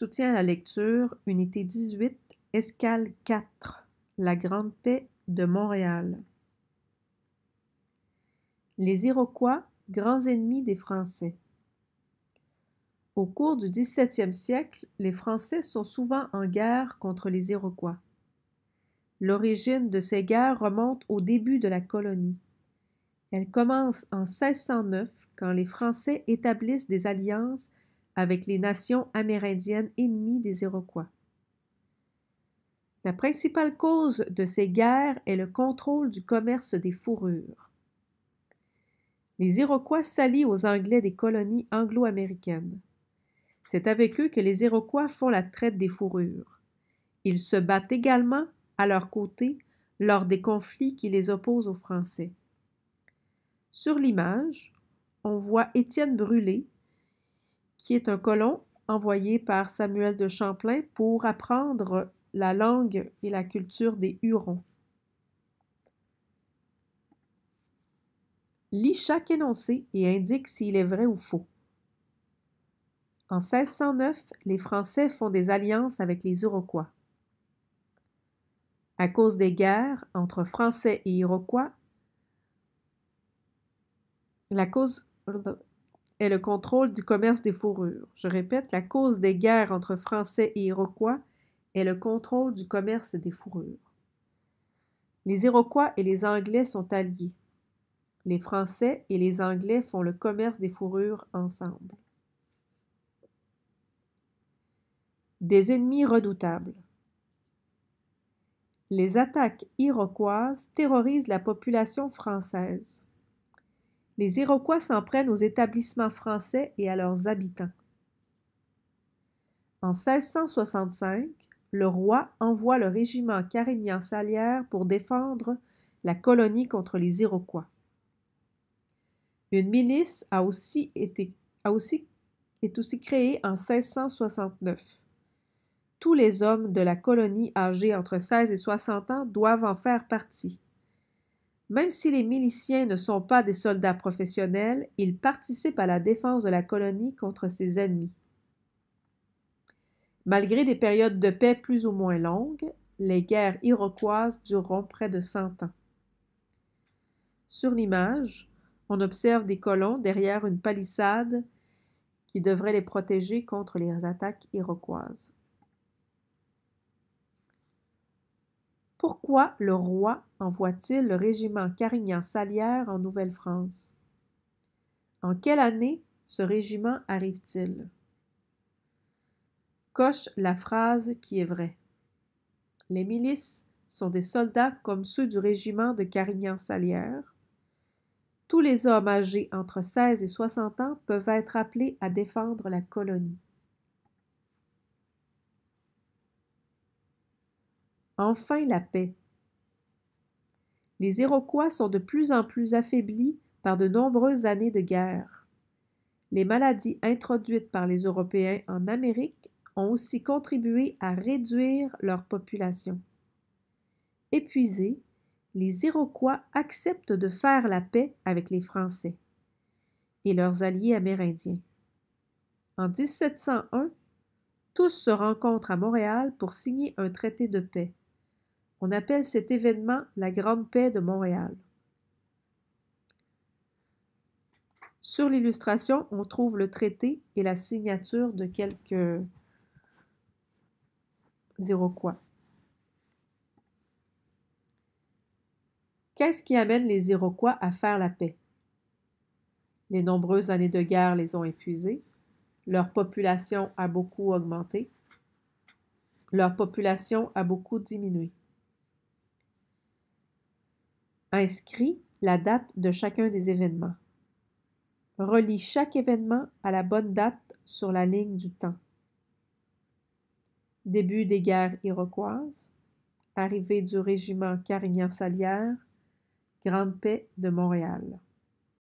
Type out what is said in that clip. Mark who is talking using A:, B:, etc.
A: Soutien à la lecture, unité 18, escale 4, La Grande Paix de Montréal. Les Iroquois, grands ennemis des Français. Au cours du XVIIe siècle, les Français sont souvent en guerre contre les Iroquois. L'origine de ces guerres remonte au début de la colonie. Elle commence en 1609 quand les Français établissent des alliances avec les nations amérindiennes ennemies des Iroquois. La principale cause de ces guerres est le contrôle du commerce des fourrures. Les Iroquois s'allient aux Anglais des colonies anglo-américaines. C'est avec eux que les Iroquois font la traite des fourrures. Ils se battent également à leur côté lors des conflits qui les opposent aux Français. Sur l'image, on voit Étienne Brûlé, qui est un colon envoyé par Samuel de Champlain pour apprendre la langue et la culture des Hurons. Lis chaque énoncé et indique s'il est vrai ou faux. En 1609, les Français font des alliances avec les Iroquois. À cause des guerres entre Français et Iroquois, la cause, est le contrôle du commerce des fourrures. Je répète, la cause des guerres entre Français et Iroquois est le contrôle du commerce des fourrures. Les Iroquois et les Anglais sont alliés. Les Français et les Anglais font le commerce des fourrures ensemble. Des ennemis redoutables. Les attaques iroquoises terrorisent la population française les Iroquois s'en prennent aux établissements français et à leurs habitants. En 1665, le roi envoie le régiment Carignan-Salière pour défendre la colonie contre les Iroquois. Une milice a aussi été, aussi, est aussi créée en 1669. Tous les hommes de la colonie âgés entre 16 et 60 ans doivent en faire partie. Même si les miliciens ne sont pas des soldats professionnels, ils participent à la défense de la colonie contre ses ennemis. Malgré des périodes de paix plus ou moins longues, les guerres iroquoises dureront près de 100 ans. Sur l'image, on observe des colons derrière une palissade qui devrait les protéger contre les attaques iroquoises. Pourquoi le roi envoie-t-il le régiment Carignan-Salière en Nouvelle-France? En quelle année ce régiment arrive-t-il? Coche la phrase qui est vraie. Les milices sont des soldats comme ceux du régiment de Carignan-Salière. Tous les hommes âgés entre 16 et 60 ans peuvent être appelés à défendre la colonie. enfin la paix. Les Iroquois sont de plus en plus affaiblis par de nombreuses années de guerre. Les maladies introduites par les Européens en Amérique ont aussi contribué à réduire leur population. Épuisés, les Iroquois acceptent de faire la paix avec les Français et leurs alliés amérindiens. En 1701, tous se rencontrent à Montréal pour signer un traité de paix. On appelle cet événement la Grande Paix de Montréal. Sur l'illustration, on trouve le traité et la signature de quelques Iroquois. Qu'est-ce qui amène les Iroquois à faire la paix? Les nombreuses années de guerre les ont épuisés. Leur population a beaucoup augmenté. Leur population a beaucoup diminué. Inscris la date de chacun des événements. Relie chaque événement à la bonne date sur la ligne du temps. Début des guerres iroquoises, arrivée du régiment Carignan-Salière, Grande Paix de Montréal.